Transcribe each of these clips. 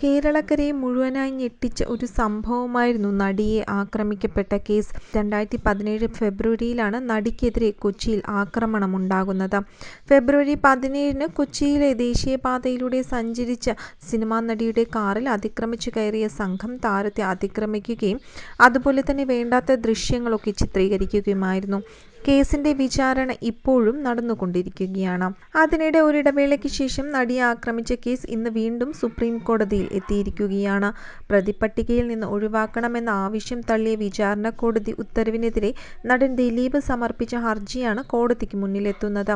കേരളക്കരയെ മുഴുവനായി ഞെട്ടിച്ച ഒരു സംഭവമായിരുന്നു നടിയെ ആക്രമിക്കപ്പെട്ട കേസ് രണ്ടായിരത്തി പതിനേഴ് ഫെബ്രുവരിയിലാണ് നടിക്കെതിരെ കൊച്ചിയിൽ ആക്രമണമുണ്ടാകുന്നത് ഫെബ്രുവരി പതിനേഴിന് കൊച്ചിയിലെ ദേശീയപാതയിലൂടെ സഞ്ചരിച്ച സിനിമാ നടിയുടെ കാറിൽ അതിക്രമിച്ചു കയറിയ സംഘം താരത്തെ അതിക്രമിക്കുകയും അതുപോലെ തന്നെ വേണ്ടാത്ത ദൃശ്യങ്ങളൊക്കെ ചിത്രീകരിക്കുകയുമായിരുന്നു കേസിന്റെ വിചാരണ ഇപ്പോഴും നടന്നുകൊണ്ടിരിക്കുകയാണ് അതിനിടെ ഒരിടവേളയ്ക്ക് ശേഷം നടിയെ ആക്രമിച്ച കേസ് ഇന്ന് വീണ്ടും സുപ്രീം കോടതിയിൽ എത്തിയിരിക്കുകയാണ് പ്രതിപട്ടികയിൽ നിന്ന് ഒഴിവാക്കണമെന്ന ആവശ്യം തള്ളിയ വിചാരണ കോടതി ഉത്തരവിനെതിരെ നടൻ ദിലീപ് സമർപ്പിച്ച ഹർജിയാണ് കോടതിക്ക് മുന്നിലെത്തുന്നത്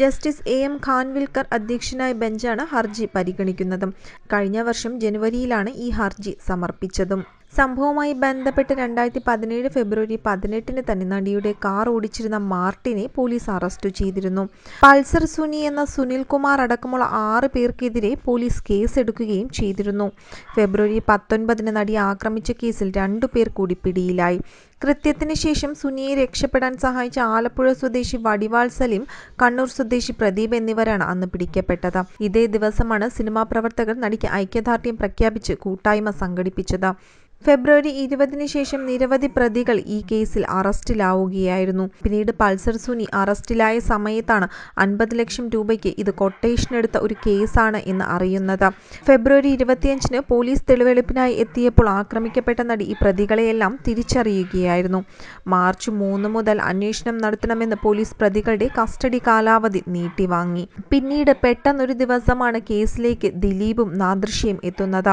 ജസ്റ്റിസ് എ എം ഖാൻവിൽക്കർ അധ്യക്ഷനായ ബെഞ്ചാണ് ഹർജി പരിഗണിക്കുന്നത് കഴിഞ്ഞ വർഷം ജനുവരിയിലാണ് ഈ ഹർജി സമർപ്പിച്ചതും സംഭവവുമായി ബന്ധപ്പെട്ട് രണ്ടായിരത്തി പതിനേഴ് ഫെബ്രുവരി പതിനെട്ടിന് തന്നെ നടിയുടെ കാർ ഓടിച്ചിരുന്ന മാർട്ടിനെ പോലീസ് അറസ്റ്റ് ചെയ്തിരുന്നു പൾസർ സുനി എന്ന സുനിൽകുമാർ അടക്കമുള്ള ആറ് പേർക്കെതിരെ പോലീസ് കേസെടുക്കുകയും ചെയ്തിരുന്നു ഫെബ്രുവരി പത്തൊൻപതിന് നടി ആക്രമിച്ച കേസിൽ രണ്ടു പേർ കൂടി പിടിയിലായി കൃത്യത്തിന് ശേഷം സുനിയെ രക്ഷപ്പെടാൻ സഹായിച്ച ആലപ്പുഴ സ്വദേശി വടിവാൾ സലിം കണ്ണൂർ സ്വദേശി പ്രദീപ് എന്നിവരാണ് അന്ന് പിടിക്കപ്പെട്ടത് ഇതേ ദിവസമാണ് സിനിമാ പ്രവർത്തകർ നടിക്ക് ഐക്യദാർഢ്യം പ്രഖ്യാപിച്ച് കൂട്ടായ്മ സംഘടിപ്പിച്ചത് ഫെബ്രുവരി ഇരുപതിന് ശേഷം നിരവധി പ്രതികൾ ഈ കേസിൽ അറസ്റ്റിലാവുകയായിരുന്നു പിന്നീട് പൾസർ സുനി അറസ്റ്റിലായ സമയത്താണ് അൻപത് ലക്ഷം രൂപയ്ക്ക് ഇത് കൊട്ടേഷൻ എടുത്ത ഒരു കേസാണ് എന്ന് അറിയുന്നത് ഫെബ്രുവരി ഇരുപത്തിയഞ്ചിന് പോലീസ് തെളിവെടുപ്പിനായി എത്തിയപ്പോൾ ആക്രമിക്കപ്പെട്ട നടി ഈ പ്രതികളെയെല്ലാം തിരിച്ചറിയുകയായിരുന്നു മാർച്ച് മൂന്ന് മുതൽ അന്വേഷണം നടത്തണമെന്ന് പോലീസ് പ്രതികളുടെ കസ്റ്റഡി കാലാവധി നീട്ടിവാങ്ങി പിന്നീട് പെട്ടെന്നൊരു ദിവസമാണ് കേസിലേക്ക് ദിലീപും നാദൃശ്യയും എത്തുന്നത്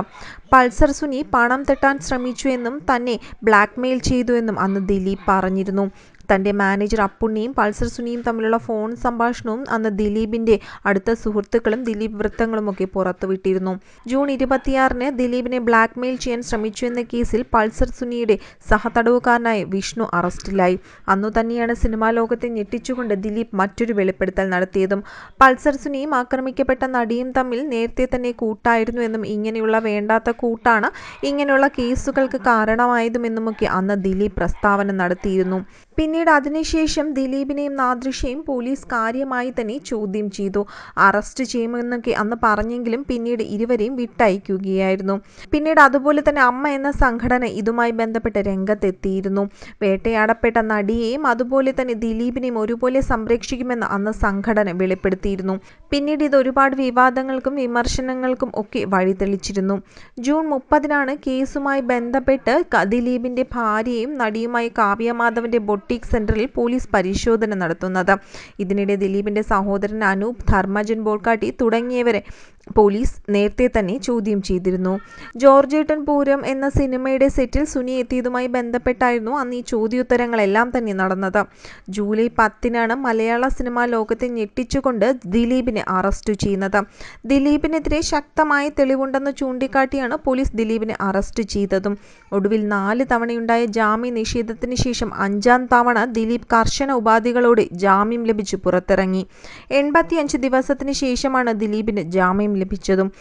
പൾസർ സുനി പണം തട്ടാൻ ശ്രമിച്ചു എന്നും തന്നെ ബ്ലാക്ക്മെയിൽ ചെയ്തു എന്നും അന്ന് ദിലീപ് പറഞ്ഞിരുന്നു തൻ്റെ മാനേജർ അപ്പുണ്ണിയും പൾസർ സുനിയും തമ്മിലുള്ള ഫോൺ സംഭാഷണവും അന്ന് ദിലീപിന്റെ അടുത്ത സുഹൃത്തുക്കളും ദിലീപ് ഒക്കെ പുറത്തുവിട്ടിരുന്നു ജൂൺ ഇരുപത്തിയാറിന് ദിലീപിനെ ബ്ലാക്ക്മെയിൽ ചെയ്യാൻ ശ്രമിച്ചു എന്ന കേസിൽ പൾസർ സുനിയുടെ സഹതടവുകാരനായ വിഷ്ണു അറസ്റ്റിലായി അന്നു തന്നെയാണ് സിനിമാ ലോകത്തെ ഞെട്ടിച്ചുകൊണ്ട് ദിലീപ് മറ്റൊരു വെളിപ്പെടുത്തൽ നടത്തിയതും പൾസർ സുനിയും ആക്രമിക്കപ്പെട്ട നടിയും തമ്മിൽ നേരത്തെ തന്നെ കൂട്ടായിരുന്നു എന്നും ഇങ്ങനെയുള്ള വേണ്ടാത്ത കൂട്ടാണ് ഇങ്ങനെയുള്ള കേസുകൾക്ക് കാരണമായതുമെന്നുമൊക്കെ അന്ന് ദിലീപ് പ്രസ്താവന നടത്തിയിരുന്നു പിന്നീട് അതിനുശേഷം ദിലീപിനെയും നാദൃശയും പോലീസ് കാര്യമായി തന്നെ ചോദ്യം ചെയ്തു അറസ്റ്റ് ചെയ്യുമെന്നൊക്കെ അന്ന് പറഞ്ഞെങ്കിലും പിന്നീട് ഇരുവരെയും വിട്ടയക്കുകയായിരുന്നു പിന്നീട് അതുപോലെ തന്നെ അമ്മ എന്ന സംഘടന ഇതുമായി ബന്ധപ്പെട്ട് രംഗത്തെത്തിയിരുന്നു വേട്ടയാടപ്പെട്ട നടിയെയും അതുപോലെ തന്നെ ദിലീപിനെയും ഒരുപോലെ സംരക്ഷിക്കുമെന്ന് അന്ന് സംഘടന വെളിപ്പെടുത്തിയിരുന്നു പിന്നീട് ഇത് ഒരുപാട് വിവാദങ്ങൾക്കും വിമർശനങ്ങൾക്കും ഒക്കെ വഴിതെളിച്ചിരുന്നു ജൂൺ മുപ്പതിനാണ് കേസുമായി ബന്ധപ്പെട്ട് ദിലീപിന്റെ ഭാര്യയും നടിയുമായി കാവ്യമാധവന്റെ ബൊട്ട് ഒപ്റ്റിക് സെന്ററിൽ പോലീസ് പരിശോധന നടത്തുന്നത് ഇതിനിടെ ദിലീപിന്റെ സഹോദരൻ അനൂപ് ധർമ്മജൻ ബോൾക്കാട്ടി തുടങ്ങിയവരെ പോലീസ് നേരത്തെ തന്നെ ചോദ്യം ചെയ്തിരുന്നു ജോർജേട്ടൻ പൂരം എന്ന സിനിമയുടെ സെറ്റിൽ സുനി എത്തിയതുമായി ബന്ധപ്പെട്ടായിരുന്നു അന്ന് ഈ ചോദ്യോത്തരങ്ങളെല്ലാം തന്നെ നടന്നത് ജൂലൈ പത്തിനാണ് മലയാള സിനിമാ ലോകത്തെ ഞെട്ടിച്ചുകൊണ്ട് ദിലീപിനെ അറസ്റ്റ് ചെയ്യുന്നത് ദിലീപിനെതിരെ ശക്തമായ തെളിവുണ്ടെന്ന് ചൂണ്ടിക്കാട്ടിയാണ് പോലീസ് ദിലീപിനെ അറസ്റ്റ് ചെയ്തതും ഒടുവിൽ നാല് തവണയുണ്ടായ ജാമ്യ നിഷേധത്തിന് ശേഷം അഞ്ചാം തവണ ദിലീപ് കർശന ഉപാധികളോടെ ജാമ്യം ലഭിച്ചു പുറത്തിറങ്ങി എൺപത്തിയഞ്ച് ദിവസത്തിന് ശേഷമാണ് ദിലീപിന് ജാമ്യം ലഭിച്ചതും